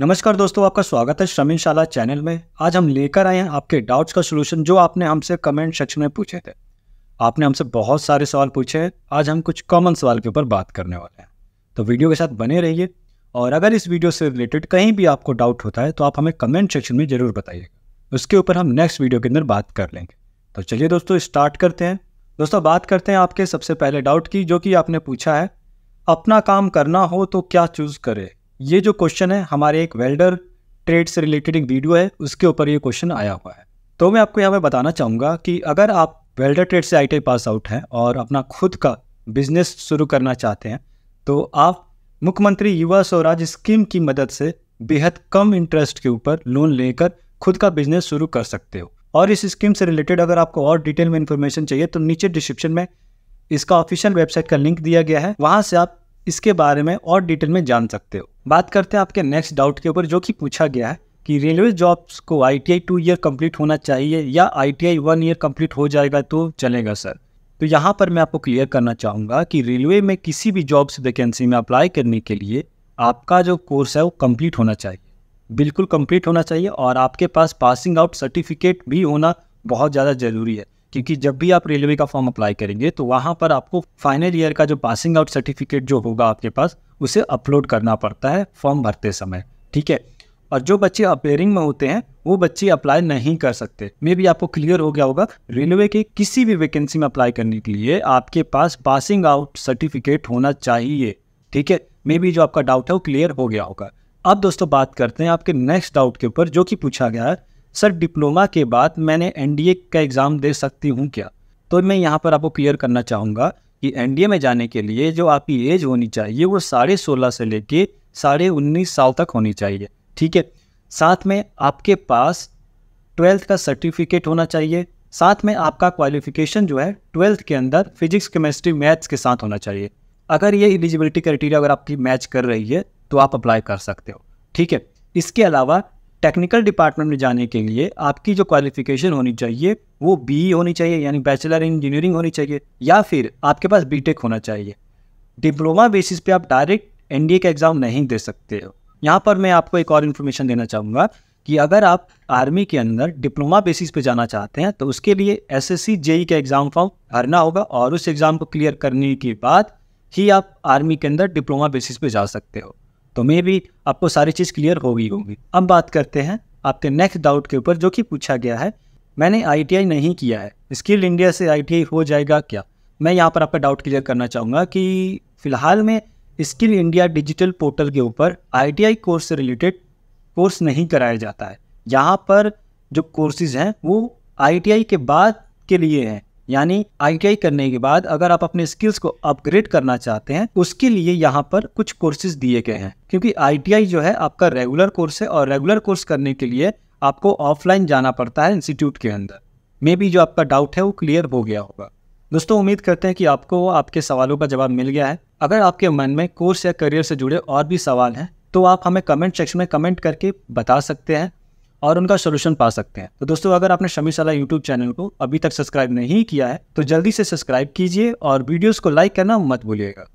नमस्कार दोस्तों आपका स्वागत है शाला चैनल में आज हम लेकर आए हैं आपके डाउट्स का सोल्यूशन जो आपने हमसे कमेंट सेक्शन में पूछे थे आपने हमसे बहुत सारे सवाल पूछे हैं आज हम कुछ कॉमन सवाल के ऊपर बात करने वाले हैं तो वीडियो के साथ बने रहिए और अगर इस वीडियो से रिलेटेड कहीं भी आपको डाउट होता है तो आप हमें कमेंट सेक्शन में ज़रूर बताइएगा उसके ऊपर हम नेक्स्ट वीडियो के अंदर बात कर लेंगे तो चलिए दोस्तों स्टार्ट करते हैं दोस्तों बात करते हैं आपके सबसे पहले डाउट की जो कि आपने पूछा है अपना काम करना हो तो क्या चूज़ करें ये जो क्वेश्चन है हमारे एक वेल्डर ट्रेड से रिलेटेड एक वीडियो है उसके ऊपर ये क्वेश्चन आया हुआ है तो मैं आपको यहाँ पे बताना चाहूँगा कि अगर आप वेल्डर ट्रेड से आई पास आउट हैं और अपना खुद का बिजनेस शुरू करना चाहते हैं तो आप मुख्यमंत्री युवा स्वराज स्कीम की मदद से बेहद कम इंटरेस्ट के ऊपर लोन लेकर खुद का बिजनेस शुरू कर सकते हो और इस स्कीम से रिलेटेड अगर आपको और डिटेल में इन्फॉर्मेशन चाहिए तो नीचे डिस्क्रिप्शन में इसका ऑफिशियल वेबसाइट का लिंक दिया गया है वहाँ से आप इसके बारे में और डिटेल में जान सकते हो बात करते हैं आपके नेक्स्ट डाउट के ऊपर जो कि पूछा गया है कि रेलवे जॉब्स को I T I two year complete होना चाहिए या I T I one year complete हो जाएगा तो चलेगा सर तो यहाँ पर मैं आपको क्लियर करना चाहूँगा कि रेलवे में किसी भी जॉब्स वैकेंसी में अप्लाई करने के लिए आपका जो कोर्स है वो कम्प्लीट होना चाहिए बिल्कुल कम्प्लीट होना चाहिए और आपके पास पासिंग आउट सर्टिफिकेट भी होना बहुत ज़्यादा ज़रूरी है क्योंकि जब भी आप रेलवे का फॉर्म अप्लाई करेंगे तो वहाँ पर आपको फाइनल ईयर का जो पासिंग आउट सर्टिफिकेट जो होगा आपके पास उसे अपलोड करना पड़ता है फॉर्म भरते समय ठीक है और जो बच्चे अपेयरिंग में होते हैं वो बच्चे अप्लाई नहीं कर सकते मे भी आपको क्लियर हो गया होगा रेलवे के किसी भी वैकेंसी में अप्लाई करने के लिए आपके पास पासिंग आउट सर्टिफिकेट होना चाहिए ठीक है मे भी जो आपका डाउट है वो क्लियर हो गया होगा अब दोस्तों बात करते हैं आपके नेक्स्ट डाउट के ऊपर जो कि पूछा गया है सर डिप्लोमा के बाद मैंने एन का एग्ज़ाम दे सकती हूँ क्या तो मैं यहाँ पर आपको क्लियर करना चाहूँगा कि एन में जाने के लिए जो आपकी एज होनी चाहिए वो साढ़े सोलह से लेके साढ़े उन्नीस साल तक होनी चाहिए ठीक है साथ में आपके पास ट्वेल्थ का सर्टिफिकेट होना चाहिए साथ में आपका क्वालिफिकेशन जो है ट्वेल्थ के अंदर फिजिक्स केमिस्ट्री मैथ्स के साथ होना चाहिए अगर ये एलिजिबिलिटी क्राइटेरिया अगर आपकी मैच कर रही है तो आप अप्लाई कर सकते हो ठीक है इसके अलावा टेक्निकल डिपार्टमेंट में जाने के लिए आपकी जो क्वालिफिकेशन होनी चाहिए वो बी e होनी चाहिए यानी बैचलर इन इंजीनियरिंग होनी चाहिए या फिर आपके पास बी होना चाहिए डिप्लोमा बेसिस पे आप डायरेक्ट एन का एग्ज़ाम नहीं दे सकते हो यहाँ पर मैं आपको एक और इन्फॉर्मेशन देना चाहूँगा कि अगर आप आर्मी के अंदर डिप्लोमा बेसिस पे जाना चाहते हैं तो उसके लिए एस एस जेई का एग्ज़ाम फॉर्म भरना होगा और उस एग्ज़ाम को क्लियर करने के बाद ही आप आर्मी के अंदर डिप्लोमा बेसिस पे जा सकते हो तो मे भी आपको सारी चीज़ क्लियर हो गई होगी अब बात करते हैं आपके नेक्स्ट डाउट के ऊपर जो कि पूछा गया है मैंने आई नहीं किया है स्किल इंडिया से आई हो जाएगा क्या मैं यहाँ पर आपका डाउट क्लियर करना चाहूँगा कि फ़िलहाल में स्किल इंडिया डिजिटल पोर्टल के ऊपर आई कोर्स से रिलेटेड कोर्स नहीं कराया जाता है यहाँ पर जो कोर्सेज़ हैं वो आई के बाद के लिए हैं यानी आई करने के बाद अगर आप अपने स्किल्स को अपग्रेड करना चाहते हैं उसके लिए यहाँ पर कुछ कोर्सेज दिए गए हैं क्योंकि आई जो है आपका रेगुलर कोर्स है और रेगुलर कोर्स करने के लिए आपको ऑफलाइन जाना पड़ता है इंस्टीट्यूट के अंदर मे बी जो आपका डाउट है वो क्लियर हो गया होगा दोस्तों उम्मीद करते हैं कि आपको आपके सवालों का जवाब मिल गया है अगर आपके मन में कोर्स या करियर से जुड़े और भी सवाल हैं तो आप हमें कमेंट सेक्शन में कमेंट करके बता सकते हैं और उनका सोल्यूशन पा सकते हैं तो दोस्तों अगर आपने शमी सलाह यूट्यूब चैनल को अभी तक सब्सक्राइब नहीं किया है तो जल्दी से सब्सक्राइब कीजिए और वीडियोज़ को लाइक करना मत भूलिएगा